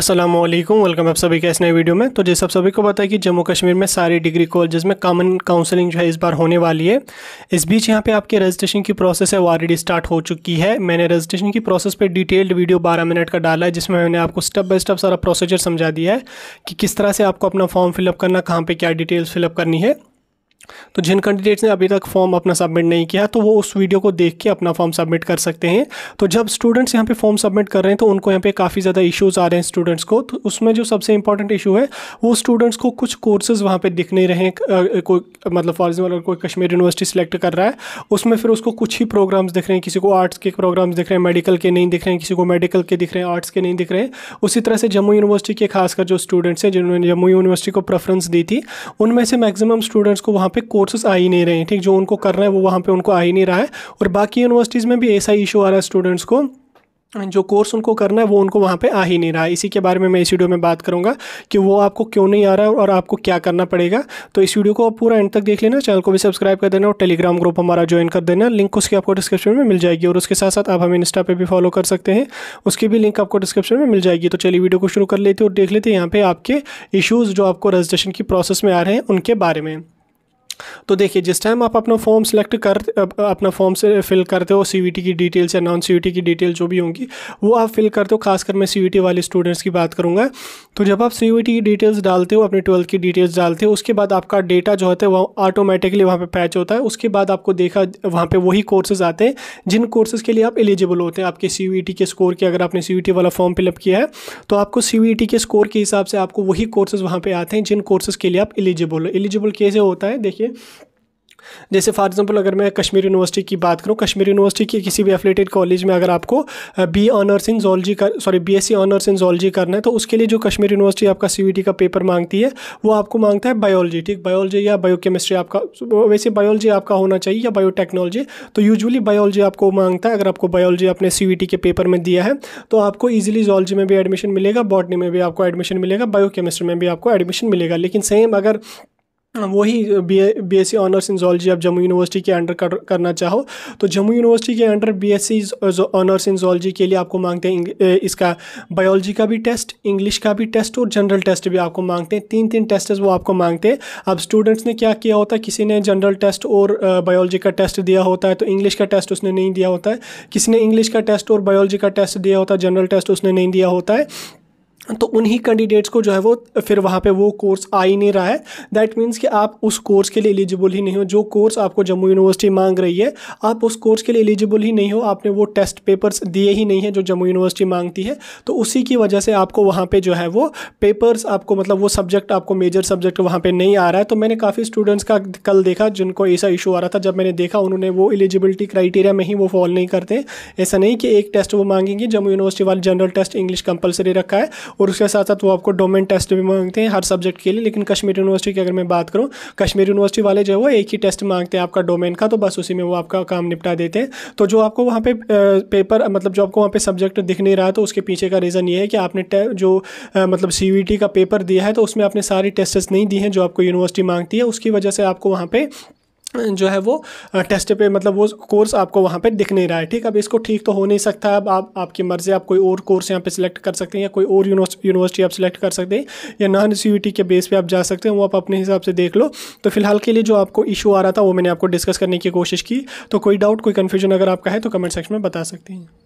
Aslam welcome आप सभी का इस नए वीडियो में तो जैसे आप सभी को पता है कि जम्मू कश्मीर में सारी डिग्री कॉलेज में कॉमन काउंसलिंग जो है इस बार होने वाली है इस बीच यहाँ पे आपके रजिस्ट्रेशन की प्रोसेस है वो ऑलरेडी स्टार्ट हो चुकी है मैंने रजिस्ट्रेशन की प्रोसेस पे डिटेल्ड वीडियो 12 मिनट का डाला है जिसमें मैंने आपको स्टेप बाय स्टेप सारा प्रोसीजर समझा दिया है कि किस तरह से आपको अपना फॉर्म फिलअप करना कहाँ पर क्या डिटेल्स फिलअप करनी है तो जिन कैंडिडेट्स ने अभी तक फॉर्म अपना सबमिट नहीं किया तो वो उस वीडियो को देख के अपना फॉर्म सबमिट कर सकते हैं तो जब स्टूडेंट्स यहाँ पे फॉर्म सबमिट कर रहे हैं तो उनको यहाँ पे काफ़ी ज़्यादा इश्यूज आ रहे हैं स्टूडेंट्स को तो उसमें जो सबसे इंपॉर्टेंट इशू है वो स्टूडेंट्स को कुछ कोर्सेज़ वहाँ पर दिख नहीं रहे हैं कोई मतलब फॉर एग्जाम्पल अगर कोई कश्मीर यूनिवर्सिटी सेलेक्ट कर रहा है उसमें फिर उसको कुछ ही प्रोग्राम्स दिख रहे हैं किसी को आर्ट्स के प्रोग्राम्स दिख रहे हैं मेडिकल के नहीं दिख रहे हैं किसी को मेडिकल के दिख रहे हैं आर्ट्स के नहीं दिख रहे हैं उसी तरह से जम्मू यूनिवर्सिटी के खासकर जो स्टूडेंट्स हैं जिन्होंने जम्मू यूनिवर्सिटी को प्रेफरेंस दी थी उनमें से मैक्सिमम स्टूडेंट्स को वहाँ पे कोर्सेज आ ही नहीं रहे हैं ठीक जो उनको करना है वो वहाँ पे उनको आ ही नहीं रहा है और बाकी यूनिवर्सिटीज़ में भी ऐसा ही इशू आ रहा है स्टूडेंट्स को जो कोर्स उनको करना है वो उनको वहाँ पे आ ही नहीं रहा है इसी के बारे में मैं इस वीडियो में बात करूँगा कि वो आपको क्यों नहीं आ रहा है और आपको क्या करना पड़ेगा तो इस वीडियो को आप पूरा एंड तक देख लेना चैनल को भी सब्सक्राइब कर देना और टेलीग्राम ग्रुप हमारा ज्वाइन कर देना लिंक उसकी आपको डिस्क्रिप्शन में मिल जाएगी और उसके साथ साथ आप हमें इंस्टा पर भी फॉलो कर सकते हैं उसकी भी लिंक आपको डिस्क्रिप्शन में मिल जाएगी तो चलिए वीडियो को शुरू कर लेते और देख लेते हैं यहाँ पर आपके इशूज़ जो आपको रजिस्ट्रेशन की प्रोसेस में आ रहे हैं उनके बारे में तो देखिए जिस टाइम आप अपना फॉर्म सेलेक्ट कर अपना फॉर्म से फिल करते हो सी की डिटेल्स या नॉन सी की डिटेल जो भी होंगी वो आप फिल करते हो खासकर मैं सी वाले स्टूडेंट्स की बात करूँगा तो जब आप सी की डिटेल्स डालते हो अपने ट्वेल्थ की डिटेल्स डालते हो उसके बाद आपका डेटा जो होता है वो ऑटोमेटिकली वहाँ पर पैच होता है उसके बाद आपको देखा वहाँ पर वही कोर्सेज आते हैं जिन कोर्सेज़ के लिए आप एलिजिबल होते हैं आपके सी के स्कोर के अगर आपने सी वाला फॉर्म फिलअप किया है तो आपको सी के स्कोर के हिसाब से आपको वही कोर्सेज़ वहाँ पर आते हैं जिन कोर्सेज़ के लिए आप एलिजिबल हो एलिजिबल कैसे होता है देखिए जैसे फॉर एग्जांपल अगर मैं कश्मीर यूनिवर्सिटी की बात करूं कश्मीर यूनिवर्सिटी के किसी भी एफिलेटेड कॉलेज में अगर आपको बी ऑनर्स इन जोलॉजी कर sorry B S C honours in zoology करना है तो उसके लिए जो कश्मीर यूनिवर्सिटी आपका सी का पेपर मांगती है वो आपको मांगता है बायोलॉजी ठीक बायोलॉजी या बायो आपका वैसे बायोलॉजी आपका होना चाहिए या बायोटेक्नोलॉजी तो यूजली बायोलॉजी आपको मांगता है अगर आपको बायोलॉजी अपने सी के पेपर में दिया है तो आपको ईजिली जोलॉजी में भी एडमिशन मिलेगा बॉटनी में भी आपको एडमिशन मिलेगा बायो में भी आपको एडमिशन मिलेगा लेकिन सेम अगर हाँ, वही B S C honours in zoology आप जम्मू यूनिवर्सिटी के अंडर कर, करना चाहो तो जम्मू यूनिवर्सिटी के under B S C honours in zoology के लिए आपको मांगते हैं इसका बायोलॉजी का भी टेस्ट इंग्लिश का भी टेस्ट और जनरल टेस्ट भी आपको मांगते हैं तीन तीन टेस्ट वो आपको मांगते हैं अब स्टूडेंट्स ने क्या किया होता है किसी ने जनरल टेस्ट और बायोलॉजी का टेस्ट दिया होता है तो इंग्लिश का टेस्ट उसने नहीं दिया होता है किसी ने इंग्लिश का टेस्ट और बायोलॉजी का टेस्ट दिया होता है जनरल टेस्ट उसने नहीं दिया होता है तो उन्हीं कैंडिडेट्स को जो है वो फिर वहाँ पे वो कोर्स आ ही नहीं रहा है दैट मीन्स कि आप उस कोर्स के लिए एलिजिबल ही नहीं हो जो कोर्स आपको जम्मू यूनिवर्सिटी मांग रही है आप उस कोर्स के लिए एलिजिबल ही नहीं हो आपने वो टेस्ट पेपर्स दिए ही नहीं है जो जम्मू यूनिवर्सिटी मांगती है तो उसी की वजह से आपको वहाँ पर जो है वो पेपर्स आपको मतलब वो सब्जेक्ट आपको मेजर सब्जेक्ट वहाँ पर नहीं आ रहा है तो मैंने काफ़ी स्टूडेंट्स का कल देखा जिनको ऐसा इशू आ रहा था जब मैंने देखा उन्होंने वो एलिजिबिलिटी क्राइटेरिया में ही वो फॉलो नहीं करते ऐसा नहीं कि एक टेस्ट वो मांगेंगे जम्मू यूनिवर्सिटी वाले जनरल टेस्ट इंग्लिश कंपलसरी रखा है और उसके साथ साथ वो आपको डोमेन टेस्ट भी मांगते हैं हर सब्जेक्ट के लिए लेकिन कश्मीर यूनिवर्सिटी की अगर मैं बात करूँ कश्मीर यूनिवर्सिटी वाले जो है वो एक ही टेस्ट मांगते हैं आपका डोमेन का तो बस उसी में वो आपका काम निपटा देते हैं तो जो आपको वहाँ पे पेपर मतलब जो आपको वहाँ पे सब्जेक्ट दिख नहीं रहा तो उसके पीछे का रीज़न ये है कि आपने जो मतलब सी e का पेपर दिया है तो उसमें आपने सारी टेस्ट नहीं दी हैं जो आपको यूनिवर्सिटी मांगती है उसकी वजह से आपको वहाँ पर जो है वो टेस्ट पे मतलब वो कोर्स आपको वहाँ पे दिख नहीं रहा है ठीक अब इसको ठीक तो हो नहीं सकता अब आप आपकी मर्ज़ी आप कोई और कोर्स यहाँ पे सिलेक्ट कर सकते हैं या कोई और यूनिवर्सिटी आप सिलेक्ट कर सकते हैं या नॉन सी के बेस पे आप जा सकते हैं वो आप अपने हिसाब से देख लो तो फिलहाल के लिए जो आपको इशू आ रहा था वो मैंने आपको डिस्कस करने की कोशिश की तो कोई डाउट कोई कन्फ्यूजन अगर आपका है तो कमेंट सेक्शन में बता सकते हैं